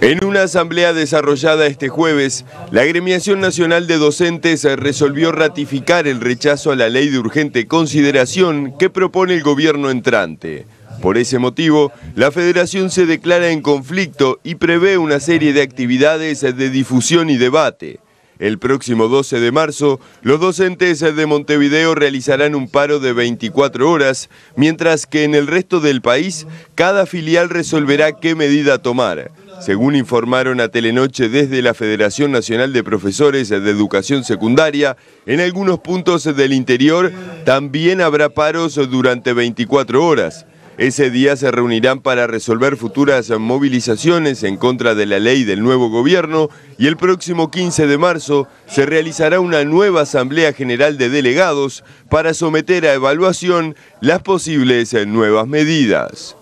En una asamblea desarrollada este jueves, la Gremiación Nacional de Docentes resolvió ratificar el rechazo a la ley de urgente consideración que propone el gobierno entrante. Por ese motivo, la federación se declara en conflicto y prevé una serie de actividades de difusión y debate. El próximo 12 de marzo, los docentes de Montevideo realizarán un paro de 24 horas, mientras que en el resto del país, cada filial resolverá qué medida tomar. Según informaron a Telenoche desde la Federación Nacional de Profesores de Educación Secundaria, en algunos puntos del interior también habrá paros durante 24 horas. Ese día se reunirán para resolver futuras movilizaciones en contra de la ley del nuevo gobierno y el próximo 15 de marzo se realizará una nueva Asamblea General de Delegados para someter a evaluación las posibles nuevas medidas.